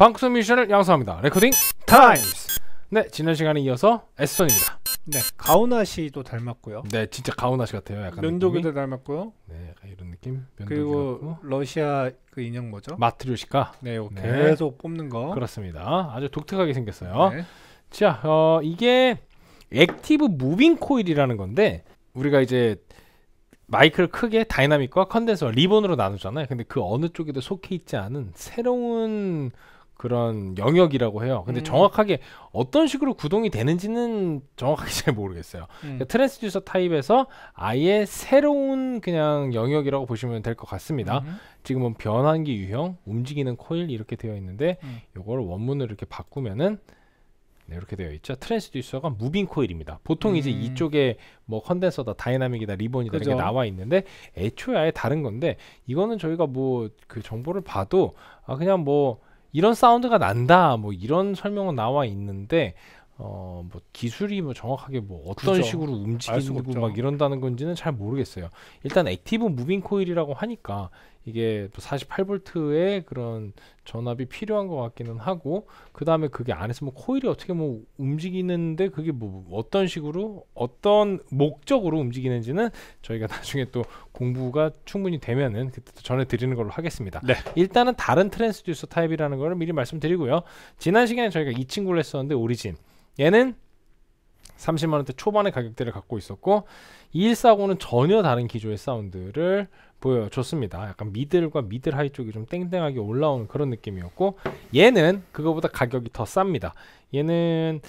방송 크 미션을 양성합니다. 레코딩 타임스! 네, 지난 시간에 이어서 에스턴입니다. 네, 가오나 씨도 닮았고요. 네, 진짜 가오나 씨 같아요. 약간 면도기도 닮았고요. 네, 이런 느낌. 그리고 러시아 그 인형 뭐죠? 마트류시카. 네, 오케 네. 계속 뽑는 거. 그렇습니다. 아주 독특하게 생겼어요. 네. 자, 어, 이게 액티브 무빙 코일이라는 건데 우리가 이제 마이크를 크게 다이나믹과 컨덴서 리본으로 나누잖아요. 근데 그 어느 쪽에도 속해 있지 않은 새로운 그런 영역이라고 해요. 근데 음. 정확하게 어떤 식으로 구동이 되는지는 정확하게 잘 모르겠어요. 음. 그러니까 트랜스듀서 타입에서 아예 새로운 그냥 영역이라고 보시면 될 것 같습니다. 음. 지금은 뭐 변환기 유형, 움직이는 코일 이렇게 되어 있는데 이걸 음. 원문으로 이렇게 바꾸면은 네, 이렇게 되어 있죠. 트랜스듀서가 무빙 코일입니다. 보통 이제 음. 이쪽에 뭐 컨덴서다, 다이나믹이다, 리본이다 그죠. 이렇게 나와 있는데 애초에 아예 다른 건데 이거는 저희가 뭐 그 정보를 봐도 아 그냥 뭐 이런 사운드가 난다 뭐 이런 설명은 나와 있는데 어뭐 기술이 뭐 정확하게 뭐 어떤 그죠. 식으로 움직이고 뭐 막 이런다는 건지는 잘 모르겠어요. 일단 액티브 무빙 코일이라고 하니까 이게 48V의 그런 전압이 필요한 것 같기는 하고 그 다음에 그게 안에서 뭐 코일이 어떻게 뭐 움직이는데 그게 뭐 어떤 식으로 어떤 목적으로 움직이는지는 저희가 나중에 또 공부가 충분히 되면은 그때 또 전해드리는 걸로 하겠습니다. 네. 일단은 다른 트랜스듀서 타입이라는 걸 미리 말씀드리고요. 지난 시간에 저희가 이 친구를 했었는데 오리진 얘는 30만원대 초반의 가격대를 갖고 있었고 2 1 4 0는 전혀 다른 기조의 사운드를 보여줬습니다. 약간 미들과 미들 하이 쪽이 좀 땡땡하게 올라오는 그런 느낌이었고 얘는 그거보다 가격이 더 쌉니다. 얘는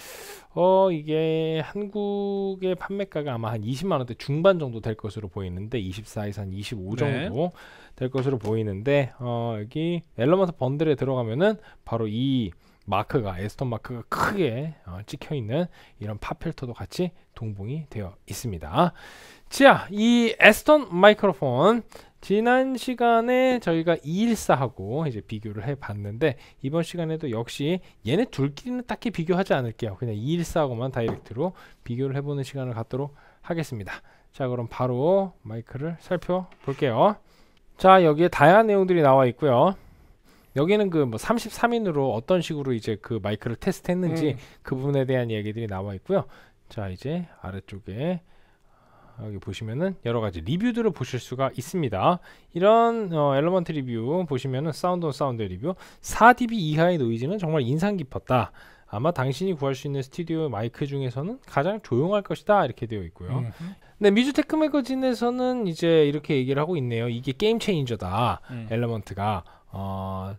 어 이게 한국의 판매가가 아마 한 20만 원대 중반 정도 될 것으로 보이는데 24에서 한 25 정도 네. 될 것으로 보이는데 어 여기 엘러먼트 번들에 들어가면은 바로 이 마크가 에스턴 마크가 크게 어, 찍혀 있는 이런 파필터도 같이 동봉이 되어 있습니다. 자, 이 에스턴 마이크로폰 지난 시간에 저희가 214하고 이제 비교를 해 봤는데 이번 시간에도 역시 얘네 둘끼리는 딱히 비교하지 않을게요. 그냥 214하고만 다이렉트로 비교를 해 보는 시간을 갖도록 하겠습니다. 자, 그럼 바로 마이크를 살펴볼게요. 자, 여기에 다양한 내용들이 나와 있고요. 여기는 그 뭐 33인으로 어떤 식으로 이제 그 마이크를 테스트했는지 음. 그 부분에 대한 이야기들이 나와 있고요. 자 이제 아래쪽에 여기 보시면은 여러 가지 리뷰들을 보실 수가 있습니다. 이런 어, 엘러먼트 리뷰 보시면은 사운드 온 사운드 리뷰 4dB 이하의 노이즈는 정말 인상 깊었다. 아마 당신이 구할 수 있는 스튜디오 마이크 중에서는 가장 조용할 것이다 이렇게 되어 있고요. 음 네, 뮤즈테크 매거진에서는 이제 이렇게 얘기를 하고 있네요. 이게 게임 체인저다. 음. 엘러먼트가 어,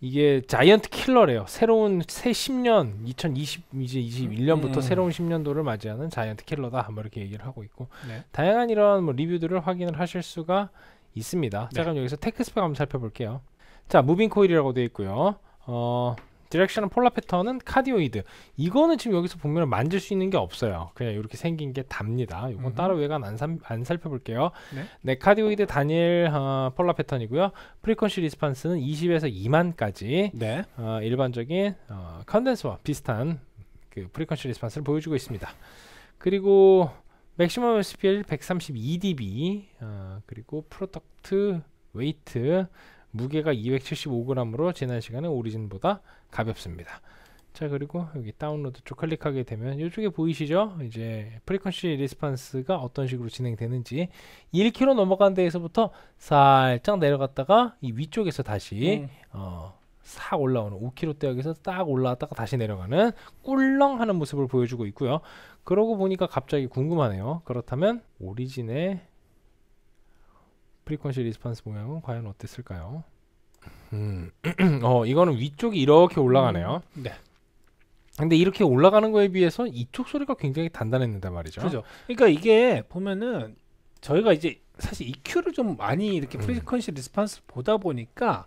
이게 자이언트 킬러래요. 새로운 새 10년 2020 이제 21년부터 음, 음. 새로운 10년도를 맞이하는 자이언트 킬러다. 뭐 이렇게 얘기를 하고 있고 네. 다양한 이런 뭐 리뷰들을 확인을 하실 수가 있습니다. 네. 자 그럼 여기서 테크스펙 한번 살펴볼게요. 자 무빙 코일이라고 되어 있고요. 어 디렉션 폴라 패턴은 카디오이드 이거는 지금 여기서 보면 만질 수 있는 게 없어요 그냥 이렇게 생긴 게 답니다 이건 음. 따로 외관 안, 삼, 안 살펴볼게요 네? 네 카디오이드 단일 어, 폴라 패턴이고요 프리퀀시 리스판스는 20에서 2만까지 네. 어, 일반적인 어, 컨덴서와 비슷한 그 프리퀀시 리스판스를 보여주고 있습니다 그리고 맥시멈 SPL 132dB 어, 그리고 프로덕트 웨이트 무게가 275g으로 지난 시간에 오리진보다 가볍습니다. 자 그리고 여기 다운로드 쪽 클릭하게 되면 이쪽에 보이시죠? 이제 프리퀀시 리스판스가 어떤 식으로 진행되는지 1km 넘어간 데에서부터 살짝 내려갔다가 이 위쪽에서 다시 음. 어, 싹 올라오는 5km 대역에서 딱 올라왔다가 다시 내려가는 꿀렁하는 모습을 보여주고 있고요. 그러고 보니까 갑자기 궁금하네요. 그렇다면 오리진의 프리퀀시 리스판스 모양은 과연 어땠을까요? 음, 어 이거는 위쪽이 이렇게 올라가네요. 음, 네. 근데 이렇게 올라가는 거에 비해서 이쪽 소리가 굉장히 단단했는데 말이죠. 그죠. 그러니까 이게 보면은 저희가 이제 사실 EQ를 좀 많이 이렇게 음. 프리퀀시 리스판스 보다 보니까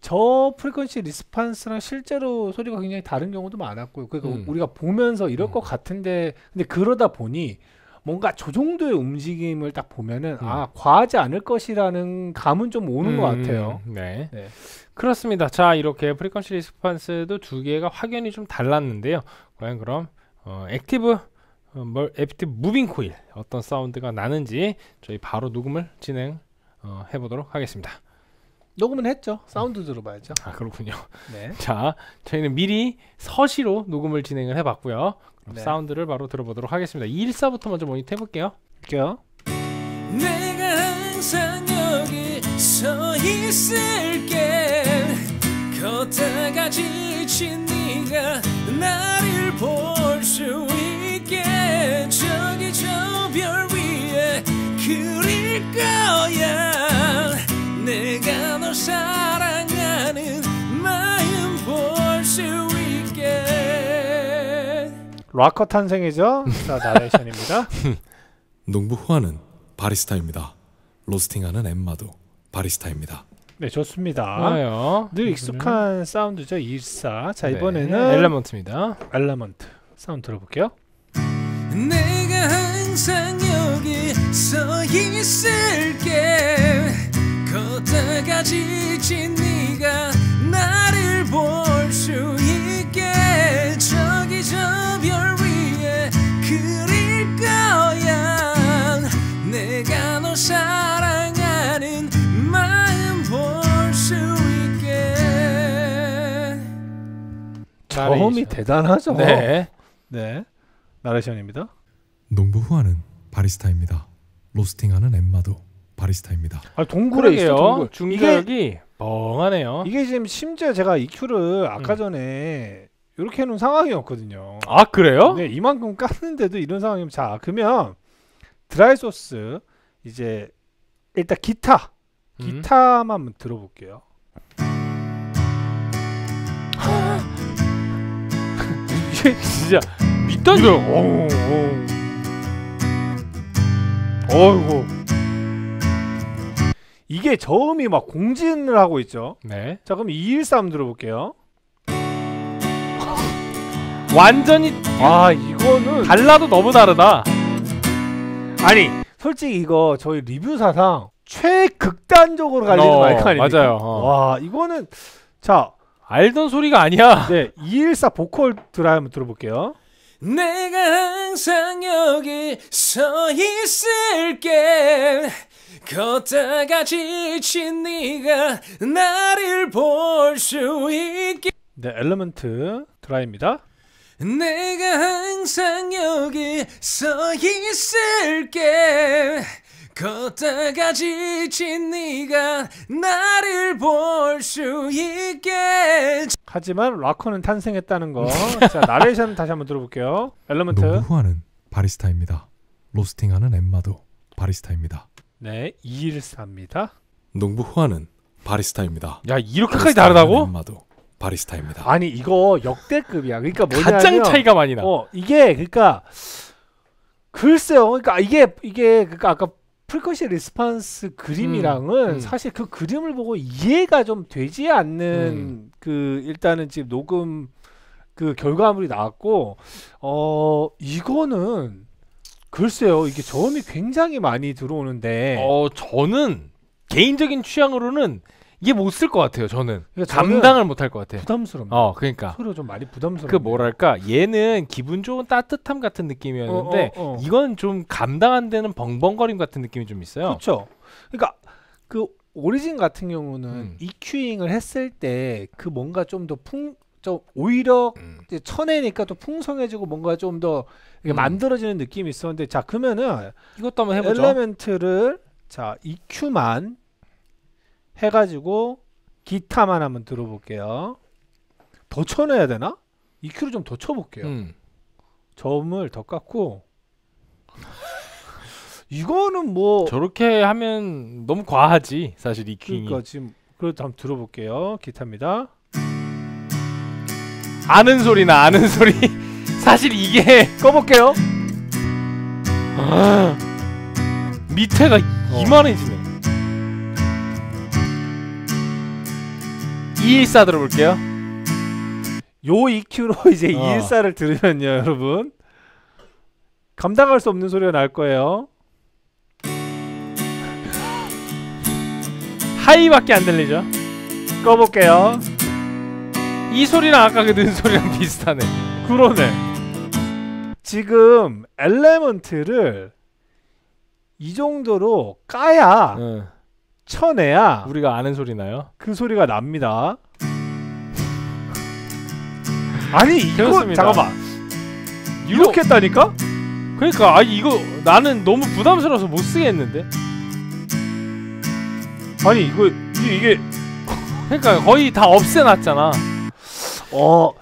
저 프리퀀시 리스판스랑 실제로 소리가 굉장히 다른 경우도 많았고요. 그러니까 음. 우리가 보면서 이럴 음. 것 같은데 근데 그러다 보니 뭔가 저 정도의 움직임을 딱 보면은 음. 아 과하지 않을 것이라는 감은 좀 오는 음, 것 같아요. 음, 음, 음. 네. 네. 그렇습니다. 자 이렇게 프리퀀시 리스판스도 두 개가 확연히 좀 달랐는데요. 과연 그럼 어, 액티브 어, 뭘 액티브 무빙 코일 어떤 사운드가 나는지 저희 바로 녹음을 진행 어, 해보도록 하겠습니다. 녹음은 했죠. 사운드 들어봐야죠. 아 그렇군요. 네. 자, 저희는 미리 서시로 녹음을 진행을 해봤고요. 그럼 네. 사운드를 바로 들어보도록 하겠습니다. 214부터 먼저 모니터 해볼게요. 볼게요. 그릴 거야 널 사랑하는 마음 볼 수 있게 락커 탄생이죠? 나레이션입니다 농부 후아는 바리스타입니다 로스팅하는 엠마도 바리스타입니다 네 좋습니다 아요늘 익숙한 음. 사운드죠 일사 자 네. 이번에는 엘라먼트입니다 엘라먼트 사운드 들어볼게요 내가 항상 여기 서 있을게 때가 지친 네가 나를 볼 수 있게 저기 저 별 위에 그릴 거야 내가 너 사랑하는 마음 볼 수 있게 저음이 대단하죠 네, 네. 나레이션입니다 농부 후아는 바리스타입니다 로스팅하는 엠마도 바리스타입니다. 아, 동굴이에요. 동굴. 중력이 뻥하네요. 이게 지금 심지어 제가 EQ를 아까 음. 전에 이렇게 해놓은 상황이었거든요. 아 그래요? 네, 이만큼 깠는데도 이런 상황이면 자 그러면 드라이 소스 이제 일단 기타 음. 기타만 한번 들어볼게요. 이게 진짜 밑단. 이 어이구. 이게 저음이 막 공진을 하고 있죠. 네. 자 그럼 213 들어볼게요. 완전히 와 아, 이거는 달라도 너무 다르다. 아니 솔직히 이거 저희 리뷰사상 최극단적으로 갈리는 어, 마이크 아닙니까? 맞아요. 어. 와 이거는 자 알던 소리가 아니야. 네, 214 보컬 드라이 한번 들어볼게요. 내가 항상 여기 서 있을게 걷다가 지친 네가 나를 볼 수 있게 네, 엘리먼트 드라입니다. 내가 항상 여기 서 있을게 걷다가 지친 네가 나를 볼 수 있게 하지만 락커는 탄생했다는 거. 자, 나레이션 다시 한번 들어볼게요. 엘리먼트. 노후 후아는 바리스타입니다. 로스팅하는 엠마도 바리스타입니다. 네, 214입니다. 농부 호환은 바리스타입니다. 야, 이렇게까지 다르다고? 엄마도 바리스타입니다. 아니, 이거 역대급이야. 그러니까 뭐냐면 가장 차이가 많이 나. 어, 이게 그러니까 글쎄요. 그러니까 이게 이게 그러니까 아까 프커시 리스판스 그림이랑은 음, 음. 사실 그 그림을 보고 이해가 좀 되지 않는 음. 그 일단은 지금 녹음 그 결과물이 나왔고 어 이거는 글쎄요, 이게 저음이 굉장히 많이 들어오는데. 어, 저는 개인적인 취향으로는 이게 못 쓸 것 같아요. 저는 그러니까 감당을 못 할 것 같아요. 부담스럽네. 어, 그러니까 소리좀 많이 부담스럽그 뭐랄까 얘는 기분 좋은 따뜻함 같은 느낌이었는데 어, 어, 어. 이건 좀 감당 안 되는 벙벙거림 같은 느낌이 좀 있어요. 그렇죠. 그러니까 그 오리진 같은 경우는 음. EQ잉을 했을 때 그 뭔가 좀더풍 좀 오히려 음. 천혜니까 또 풍성해지고 뭔가 좀더 음. 만들어지는 느낌이 있었는데 자 그러면은 이것도 한번 해보죠. 엘레멘트를 자 EQ만 해가지고 기타만 한번 들어볼게요. 더 쳐내야 되나? EQ를 좀 더 쳐볼게요. 음. 점을 더 깎고 이거는 뭐 저렇게 하면 너무 과하지 사실 EQ이. 그러니까 지금 그래 한번 들어볼게요. 기타입니다. 아는 소리나 아는 소리 사실 이게 꺼볼게요 아, 밑에가 어. 이만해지네 214 들어볼게요 요 EQ로 이제 어. 214를 들으면요 여러분 감당할 수 없는 소리가 날 거예요 하이밖에 안 들리죠 꺼볼게요 이 소리랑 아까 그는 소리랑 비슷하네 그러네 지금 엘레먼트를 이 정도로 까야 응. 네. 쳐내야 우리가 아는 소리 나요? 그 소리가 납니다 아니 이거 그렇습니다. 잠깐만 이렇게 했다니까? 그러니까 아니 이거 나는 너무 부담스러워서 못 쓰겠는데 아니 이거 이게 그러니까 거의 다 없애놨잖아 어.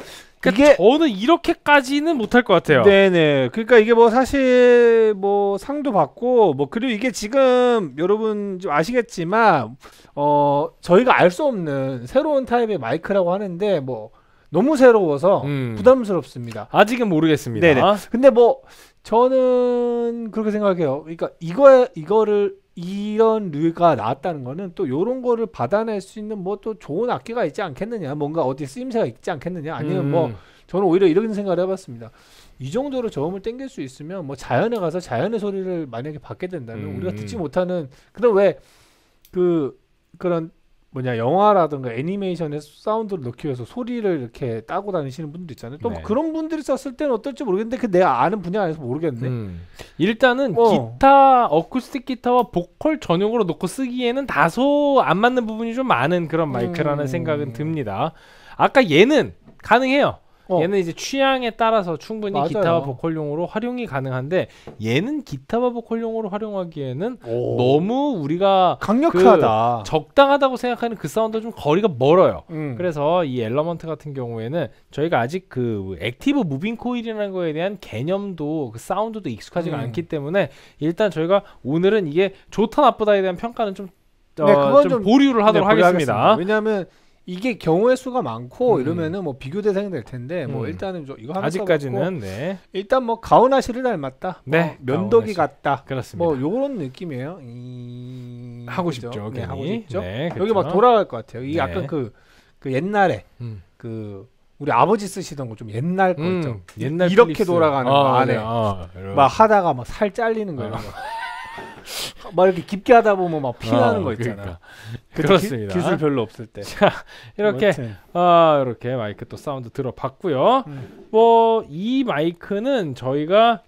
그러니까 이게 저는 이렇게까지는 못할 것 같아요. 네네. 그러니까 이게 뭐 사실 뭐 상도 받고 뭐 그리고 이게 지금 여러분 좀 아시겠지만 어 저희가 알 수 없는 새로운 타입의 마이크라고 하는데 뭐 너무 새로워서 음. 부담스럽습니다. 아직은 모르겠습니다. 네네. 근데 뭐 저는 그렇게 생각해요. 그러니까 이거 이거를 이런 류가 나왔다는 거는 또 요런 거를 받아낼 수 있는 뭐 또 좋은 악기가 있지 않겠느냐 뭔가 어디 쓰임새가 있지 않겠느냐 아니면 뭐 음. 뭐 저는 오히려 이런 생각을 해봤습니다 이 정도로 저음을 땡길 수 있으면 뭐 자연에 가서 자연의 소리를 만약에 받게 된다면 음. 우리가 듣지 음. 못하는 그, 그런 왜그 그런 뭐냐 영화라든가 애니메이션에 사운드를 넣기 위해서 소리를 이렇게 따고 다니시는 분들 있잖아요. 또 뭐 네. 그런 분들이 썼을 때는 어떨지 모르겠는데 그 내가 아는 분야 안에서 모르겠네. 음. 일단은 어. 기타 어쿠스틱 기타와 보컬 전용으로 놓고 쓰기에는 다소 안 맞는 부분이 좀 많은 그런 마이크라는 음. 생각은 듭니다. 아까 얘는 가능해요. 어. 얘는 이제 취향에 따라서 충분히 맞아요. 기타와 보컬용으로 활용이 가능한데 얘는 기타와 보컬용으로 활용하기에는 오. 너무 우리가 강력하다 그 적당하다고 생각하는 그 사운드 좀 거리가 멀어요. 음. 그래서 이 엘러먼트 같은 경우에는 저희가 아직 그 액티브 무빙 코일이라는 거에 대한 개념도 그 사운드도 익숙하지가 음. 않기 때문에 일단 저희가 오늘은 이게 좋다 나쁘다에 대한 평가는 좀 네, 어, 네, 그건 좀, 좀 보류를 하도록 네, 하겠습니다. 왜냐하면 이게 경우의 수가 많고 음. 이러면은 뭐 비교 대상이 될 텐데 뭐 음. 뭐 일단은 이거 하나 아직까지는 네. 일단 뭐 가오나시를 닮았다. 뭐 네. 어, 면도기 가오나시. 같다. 그렇습니다. 뭐 요런 느낌이에요. 이... 하고 그죠? 싶죠. 네, 괜히. 하고 싶죠. 네, 여기 막 그렇죠. 돌아갈 것 같아요. 이 네. 약간 그, 그 옛날에 음. 그 우리 아버지 쓰시던 거 좀 옛날 거 음, 있죠. 옛날 이렇게 플립스. 돌아가는 어, 거 아, 안에 어, 막 하다가 막 살 잘리는 거 아, 이런 거. 막 이렇게 깊게 하다 보면 막 피나는 어, 아, 거 있잖아. 그러니까. 그렇습니다. 기, 술 별로 없을 때. 자, 이렇게 아, 이렇게 마이크 또 사운드 들어봤고요. 음. 뭐이 마이크는 저희가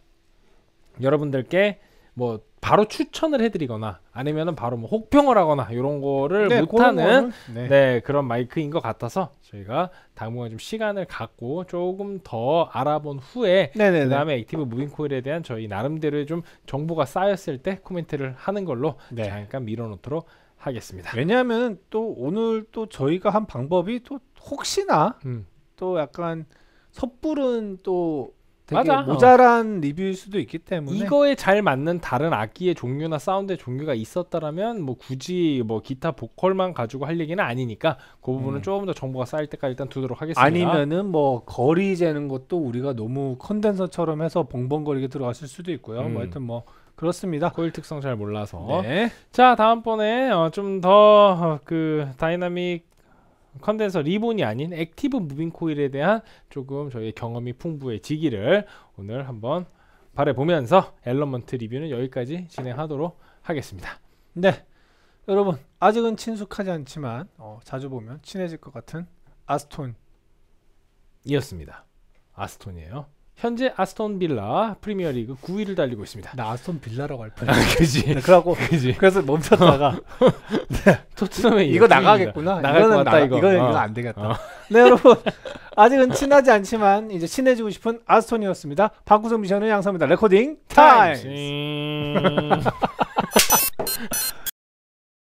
여러분들께 뭐 바로 추천을 해드리거나 아니면은 바로 뭐 혹평을 하거나 이런 거를 네, 못하는 네. 네. 그런 마이크인 것 같아서 저희가 당분간 좀 시간을 갖고 조금 더 알아본 후에 네네네. 그다음에 액티브 무빙 코일에 대한 저희 나름대로의 좀 정보가 쌓였을 때 코멘트를 하는 걸로 네. 잠깐 밀어놓도록 하겠습니다. 왜냐하면 또 오늘 또 저희가 한 방법이 또 혹시나 음. 또 약간 섣부른 또 되게 맞아. 어. 모자란 어. 리뷰일 수도 있기 때문에 이거에 잘 맞는 다른 악기의 종류나 사운드의 종류가 있었다라면 뭐 굳이 뭐 기타 보컬만 가지고 할 얘기는 아니니까 그 부분은 음. 조금 더 정보가 쌓일 때까지 일단 두도록 하겠습니다. 아니면은 뭐 거리 재는 것도 우리가 너무 컨덴서처럼 해서 벙벙거리게 들어갔을 수도 있고요. 뭐 음. 뭐 하여튼 뭐 그렇습니다. 코일 특성 잘 몰라서. 네. 자 다음번에 어 좀더 어, 그 다이나믹 컨덴서 리본이 아닌 액티브 무빙 코일에 대한 조금 저희의 경험이 풍부해지기를 오늘 한번 바래보면서 엘러먼트 리뷰는 여기까지 진행하도록 하겠습니다. 네, 여러분 아직은 친숙하지 않지만 어, 자주 보면 친해질 것 같은 아스톤이었습니다. 아스톤이에요. 현재 아스톤 빌라 프리미어 리그 9위를 달리고 있습니다. 나 아스톤 빌라라고 할 뻔. 아, 그지. 네, 그래고 그지. 그래서 멈췄다가 어. 네. 토트넘에 이거 나가겠구나. 이거는 나, 이거. 어. 이거 어. 안 되겠다. 어. 네 여러분 아직은 친하지 않지만 이제 친해지고 싶은 아스톤이었습니다. 박구성 미션을 양성합니다. 레코딩 타임.